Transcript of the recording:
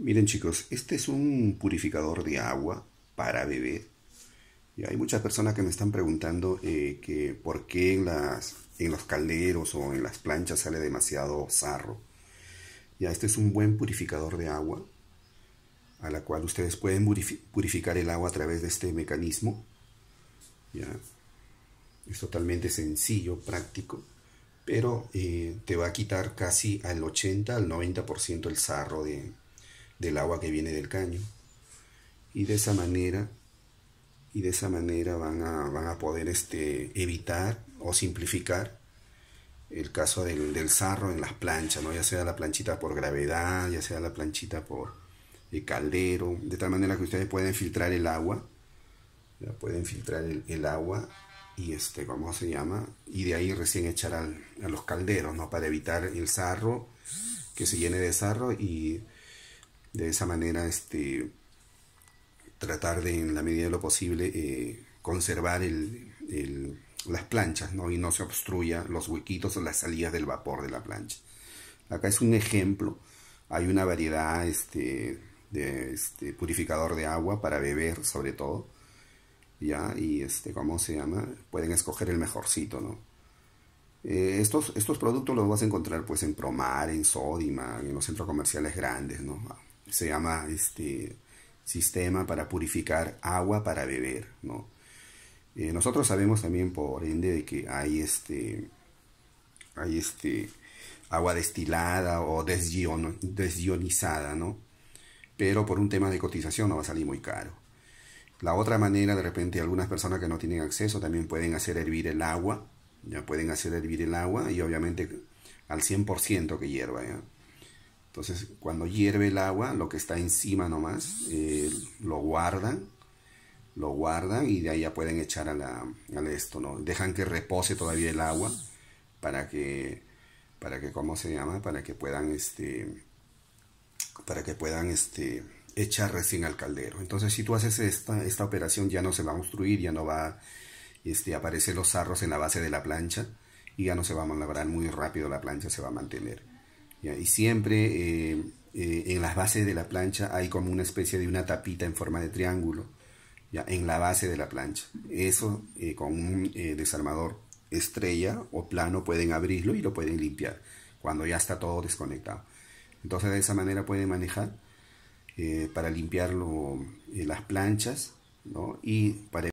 Miren chicos, este es un purificador de agua para beber. Y hay muchas personas que me están preguntando eh, que por qué en, los calderos o en las planchas sale demasiado sarro. Ya, este es un buen purificador de agua, a la cual ustedes pueden purificar el agua a través de este mecanismo. Ya, es totalmente sencillo, práctico, pero eh, te va a quitar casi al 80 al 90% el sarro de, del agua que viene del caño. Y de esa manera, y de esa manera van a, van a poder este, evitar o simplificar el caso del, del sarro en las planchas, ¿no? ya sea la planchita por gravedad, ya sea la planchita por el caldero, de tal manera que ustedes pueden filtrar el agua, ya pueden filtrar el, agua y este, ¿cómo se llama? Y de ahí recién echar a los calderos, ¿no? Para evitar el sarro, que se llene de sarro y de esa manera este, tratar de, en la medida de lo posible, eh, conservar el, las planchas ¿no? y no se obstruya los huequitos o las salidas del vapor de la plancha. Acá es un ejemplo, hay una variedad este, de este, purificador de agua para beber sobre todo, ¿ya? Y este, ¿cómo se llama? Pueden escoger el mejorcito, ¿no? Eh, estos, estos productos los vas a encontrar pues en Promar, en Sodima, en los centros comerciales grandes, ¿no? se llama este sistema para purificar agua para beber, ¿no? Eh, nosotros sabemos también, por ende, que hay este, hay este agua destilada o desionizada, ¿no? Pero por un tema de cotización no va a salir muy caro. La otra manera, de repente, algunas personas que no tienen acceso también pueden hacer hervir el agua, ya pueden hacer hervir el agua y obviamente al 100% que hierva, ¿ya? Entonces, cuando hierve el agua, lo que está encima nomás, eh, lo guardan, lo guardan y de ahí ya pueden echar a la, esto, ¿no? Dejan que repose todavía el agua para que, para que, ¿cómo se llama? Para que puedan, este, para que puedan, este, echar recién al caldero. Entonces, si tú haces esta, esta operación, ya no se va a obstruir, ya no va, este, aparecer los arros en la base de la plancha y ya no se va a malabrar muy rápido la plancha, se va a mantener. Y siempre eh, eh, en las bases de la plancha hay como una especie de una tapita en forma de triángulo, ¿ya? En la base de la plancha. Eso eh, con un desarmador estrella o plano pueden abrirlo y lo pueden limpiar cuando ya está todo desconectado. Entonces de esa manera pueden manejar para limpiar las planchas y para